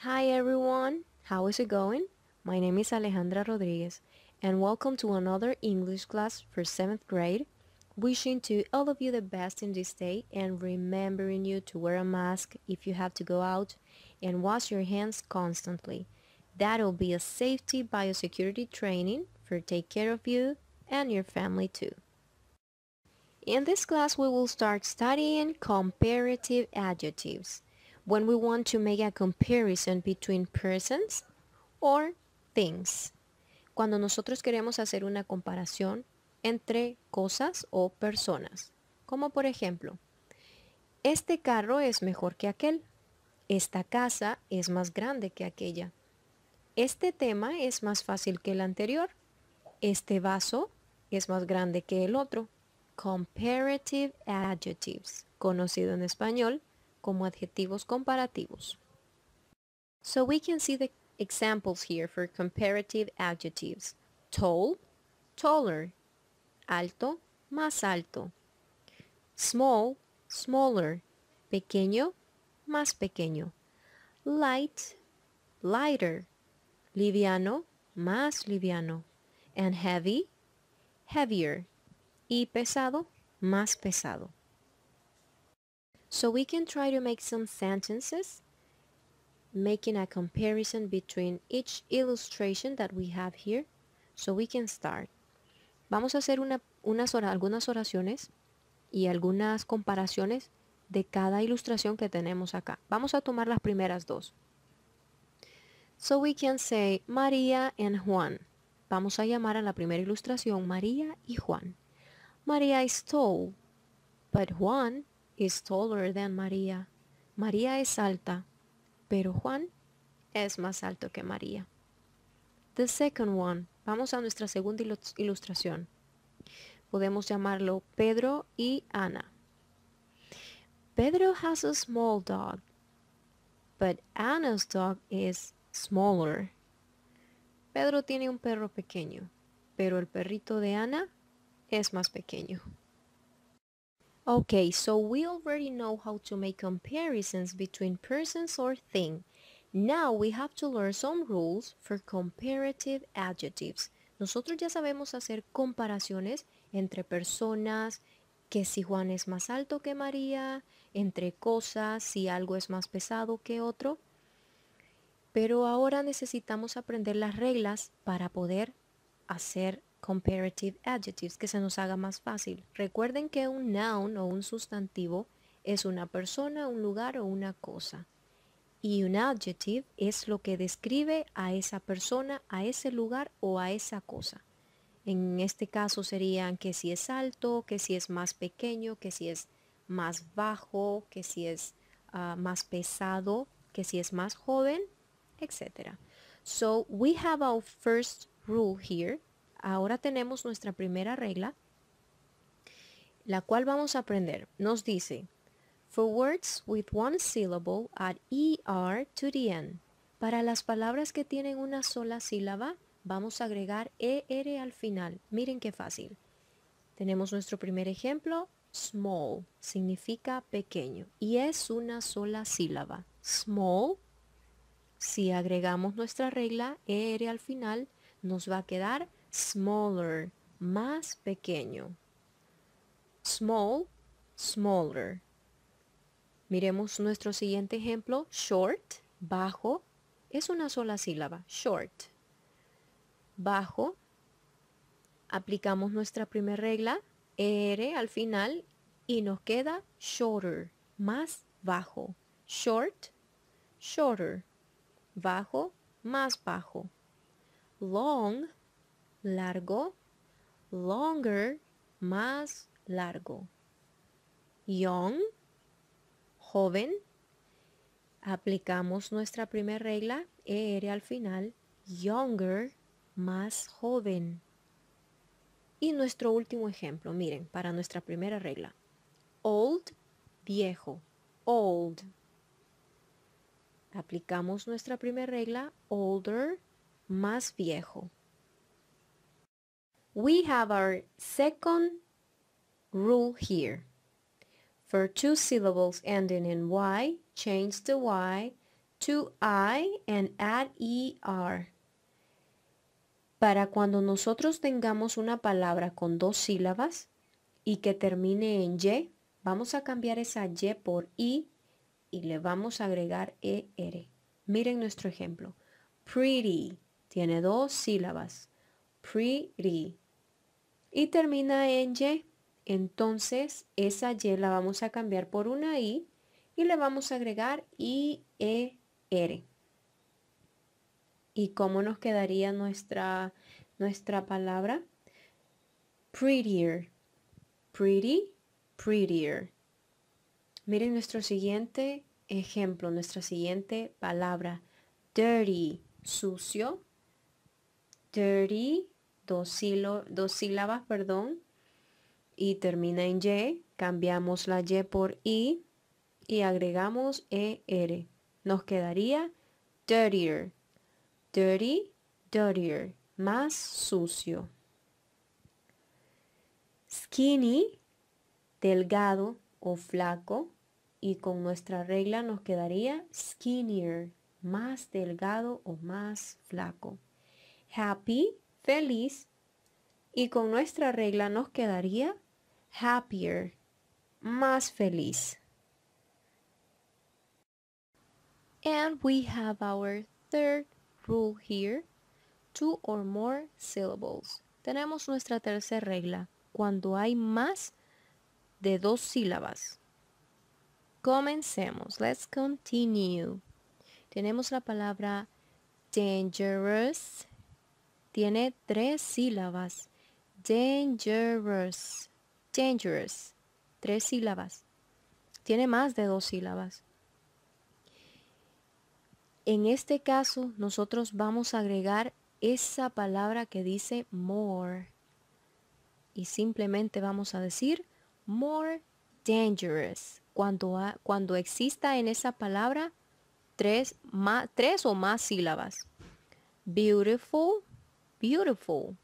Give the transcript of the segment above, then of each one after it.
Hi everyone, how is it going? My name is Alejandra Rodriguez and welcome to another English class for 7th grade. Wishing to all of you the best in this day and remembering you to wear a mask if you have to go out and wash your hands constantly. That'll be a safety biosecurity training for take care of you and your family too. In this class we will start studying comparative adjectives. when we want to make a comparison between persons or things. Cuando nosotros queremos hacer una comparación entre cosas o personas. Como por ejemplo, este carro es mejor que aquel. Esta casa es más grande que aquella. Este tema es más fácil que el anterior. Este vaso es más grande que el otro. Comparative adjectives, conocido en español como adjetivos comparativos. So we can see the examples here for comparative adjectives. Tall, taller. Alto, más alto. Small, smaller. Pequeño, más pequeño. Light, lighter. Liviano, más liviano. And heavy, heavier. Y pesado, más pesado. So we can try to make some sentences making a comparison between each illustration that we have here. So we can start. Vamos a hacer unas, algunas oraciones y algunas comparaciones de cada ilustración que tenemos acá. Vamos a tomar las primeras dos. So we can say María and Juan. Vamos a llamar a la primera ilustración María y Juan. María is tall, but Juan is taller than María. María es alta, pero Juan es más alto que María. The second one. Vamos a nuestra segunda ilustración. Podemos llamarlo Pedro y Ana. Pedro has a small dog, but Ana's dog is smaller. Pedro tiene un perro pequeño, pero el perrito de Ana es más pequeño. Okay, so we already know how to make comparisons between persons or things. Now we have to learn some rules for comparative adjectives. Nosotros ya sabemos hacer comparaciones entre personas, que si Juan es más alto que María, entre cosas, si algo es más pesado que otro. Pero ahora necesitamos aprender las reglas para poder hacer comparative adjectives, que se nos haga más fácil. Recuerden que un noun o un sustantivo es una persona, un lugar o una cosa. Y un adjective es lo que describe a esa persona, a ese lugar o a esa cosa. En este caso serían que si es alto, que si es más pequeño, que si es más bajo, que si es ah, más pesado, que si es más joven, etc. So we have our first rule here ahora tenemos nuestra primera regla, la cual vamos a aprender. Nos dice, for words with one syllable, add er to the end. Para las palabras que tienen una sola sílaba, vamos a agregar er al final. Miren qué fácil. Tenemos nuestro primer ejemplo, small, significa pequeño, y es una sola sílaba. Small, si agregamos nuestra regla er al final, nos va a quedar smaller, más pequeño. Small, smaller. Miremos nuestro siguiente ejemplo. Short, bajo. Es una sola sílaba. Short. Bajo. Aplicamos nuestra primera regla. R al final. Y nos queda shorter. Más bajo. Short. Shorter. Bajo. Más bajo. Long largo, longer más largo. Young, joven. Aplicamos nuestra primera regla, ER al final, younger más joven. Y nuestro último ejemplo, miren, para nuestra primera regla. Old, viejo, old. Aplicamos nuestra primera regla, older, más viejo we have our second rule here. For two syllables ending in Y, change the Y to I and add ER. Para cuando nosotros tengamos una palabra con dos sílabas y que termine en Y, vamos a cambiar esa Y por I y le vamos a agregar ER. Miren nuestro ejemplo. Pretty tiene dos sílabas. Pretty y termina en Y. Entonces esa Y la vamos a cambiar por una I y le vamos a agregar i-e-r. r ¿Y cómo nos quedaría nuestra, nuestra palabra? Prettier. Pretty, prettier. Miren nuestro siguiente ejemplo, nuestra siguiente palabra. Dirty, sucio. Dirty, dos, dos sílabas, perdón, y termina en Y, cambiamos la Y por I y agregamos ER. Nos quedaría dirtier, dirty, dirtier, más sucio. Skinny, delgado o flaco, y con nuestra regla nos quedaría skinnier, más delgado o más flaco. Happy, feliz y con nuestra regla nos quedaría happier, más feliz. And we have our third rule here, two or more syllables. Tenemos nuestra tercera regla, cuando hay más de dos sílabas. Comencemos, let's continue. Tenemos la palabra dangerous, tiene tres sílabas. Dangerous. Dangerous. Tres sílabas. Tiene más de dos sílabas. En este caso, nosotros vamos a agregar esa palabra que dice more. Y simplemente vamos a decir more dangerous. Cuando, cuando exista en esa palabra tres, más, tres o más sílabas. Beautiful, beautiful.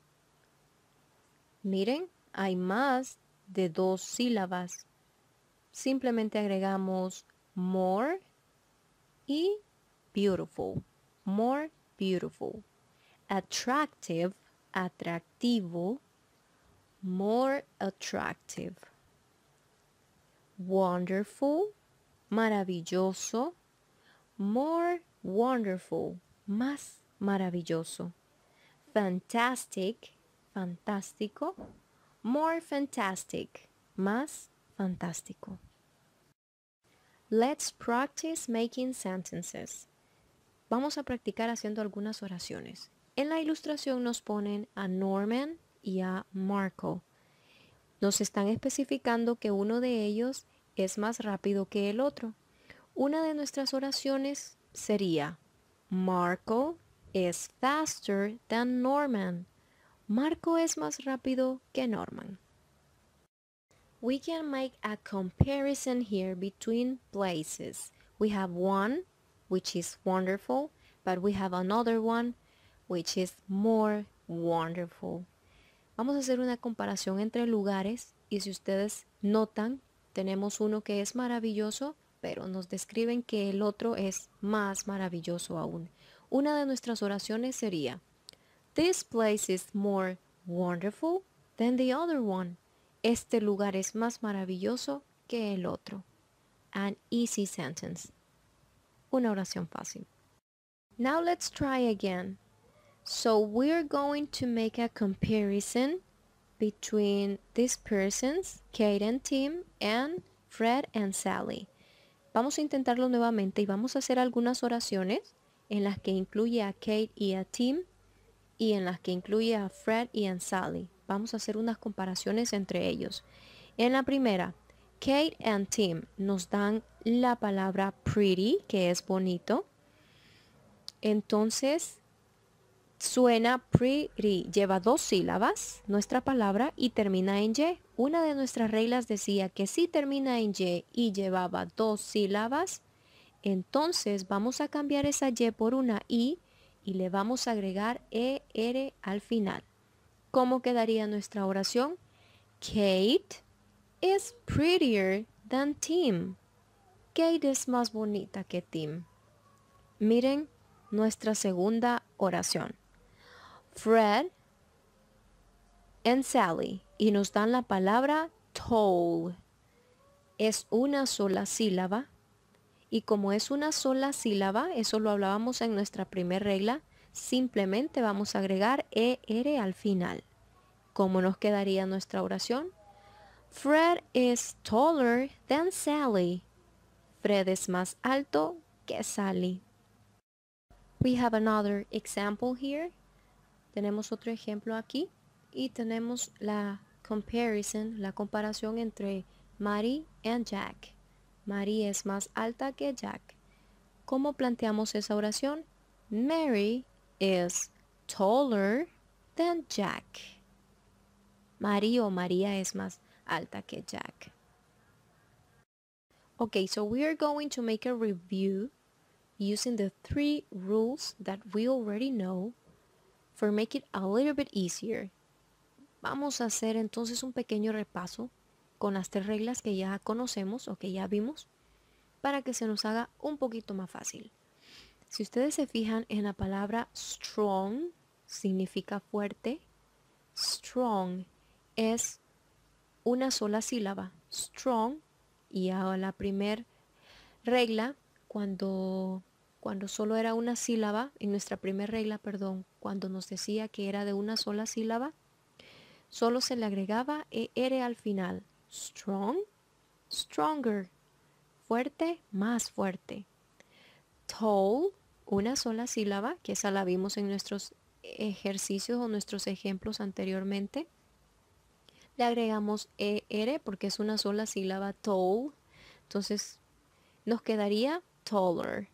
Miren, hay más de dos sílabas. Simplemente agregamos more y beautiful. More beautiful. Attractive, atractivo. More attractive. Wonderful, maravilloso. More wonderful, más maravilloso fantastic, fantástico, more fantastic, más fantástico. Let's practice making sentences. Vamos a practicar haciendo algunas oraciones. En la ilustración nos ponen a Norman y a Marco. Nos están especificando que uno de ellos es más rápido que el otro. Una de nuestras oraciones sería Marco is faster than Norman. Marco es más rápido que Norman. We can make a comparison here between places. We have one, which is wonderful, but we have another one, which is more wonderful. Vamos a hacer una comparación entre lugares y si ustedes notan, tenemos uno que es maravilloso, pero nos describen que el otro es más maravilloso aún una de nuestras oraciones sería, This place is more wonderful than the other one. Este lugar es más maravilloso que el otro. An easy sentence. Una oración fácil. Now let's try again. So we're going to make a comparison between these persons, Kate and Tim, and Fred and Sally. Vamos a intentarlo nuevamente y vamos a hacer algunas oraciones en las que incluye a Kate y a Tim y en las que incluye a Fred y a Sally. Vamos a hacer unas comparaciones entre ellos. En la primera, Kate and Tim nos dan la palabra pretty, que es bonito. Entonces, suena pretty, lleva dos sílabas, nuestra palabra, y termina en Y. Una de nuestras reglas decía que si termina en Y y llevaba dos sílabas, entonces vamos a cambiar esa Y por una I y le vamos a agregar ER al final. ¿Cómo quedaría nuestra oración? Kate is prettier than Tim. Kate es más bonita que Tim. Miren nuestra segunda oración. Fred and Sally. Y nos dan la palabra toll. Es una sola sílaba y como es una sola sílaba, eso lo hablábamos en nuestra primera regla, simplemente vamos a agregar ER al final. ¿Cómo nos quedaría nuestra oración? Fred is taller than Sally. Fred es más alto que Sally. We have another example here. Tenemos otro ejemplo aquí y tenemos la comparison, la comparación entre Mary and Jack. María es más alta que Jack. ¿Cómo planteamos esa oración? Mary is taller than Jack. María o María es más alta que Jack. Okay, so we are going to make a review using the three rules that we already know for make it a little bit easier. Vamos a hacer entonces un pequeño repaso con las tres reglas que ya conocemos o que ya vimos para que se nos haga un poquito más fácil. Si ustedes se fijan en la palabra strong, significa fuerte. Strong es una sola sílaba. Strong y a la primera regla, cuando, cuando solo era una sílaba, en nuestra primera regla, perdón, cuando nos decía que era de una sola sílaba, solo se le agregaba ER al final. Strong, stronger. Fuerte, más fuerte. Tall, una sola sílaba, que esa la vimos en nuestros ejercicios o nuestros ejemplos anteriormente. Le agregamos ER porque es una sola sílaba, tall. Entonces nos quedaría taller.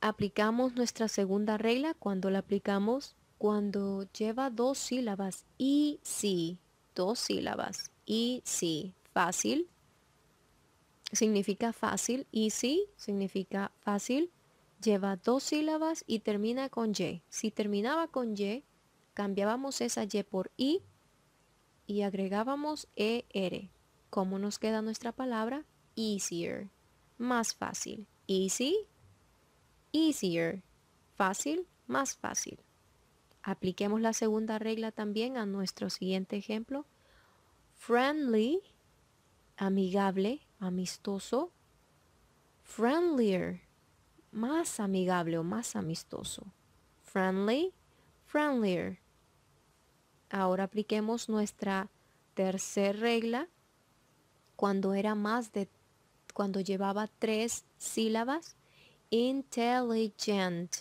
Aplicamos nuestra segunda regla cuando la aplicamos cuando lleva dos sílabas, y si dos sílabas. Easy, fácil, significa fácil. Easy significa fácil. Lleva dos sílabas y termina con Y. Si terminaba con Y, cambiábamos esa Y por I y agregábamos ER. ¿Cómo nos queda nuestra palabra? Easier. Más fácil. Easy. Easier. Fácil. Más fácil. Apliquemos la segunda regla también a nuestro siguiente ejemplo. Friendly, amigable, amistoso. Friendlier, más amigable o más amistoso. Friendly, friendlier. Ahora apliquemos nuestra tercera regla cuando era más de cuando llevaba tres sílabas. Intelligent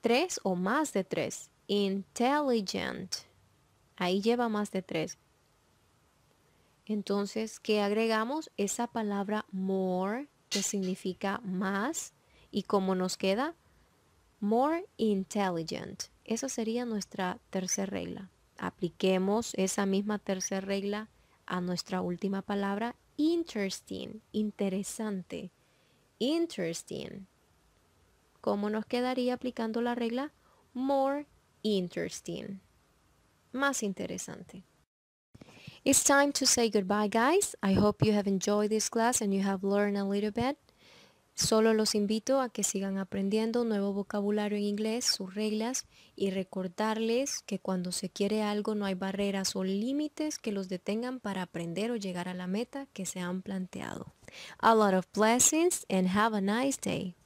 tres o más de tres. Intelligent. Ahí lleva más de tres. Entonces, ¿qué agregamos? Esa palabra more, que significa más. ¿Y cómo nos queda? More intelligent. Esa sería nuestra tercera regla. Apliquemos esa misma tercera regla a nuestra última palabra, interesting, interesante. Interesting. ¿Cómo nos quedaría aplicando la regla? More interesting. Más interesante. It's time to say goodbye, guys. I hope you have enjoyed this class and you have learned a little bit. Solo los invito a que sigan aprendiendo nuevo vocabulario en inglés, sus reglas y recordarles que cuando se quiere algo no hay barreras o límites que los detengan para aprender o llegar a la meta que se han planteado. A lot of blessings and have a nice day.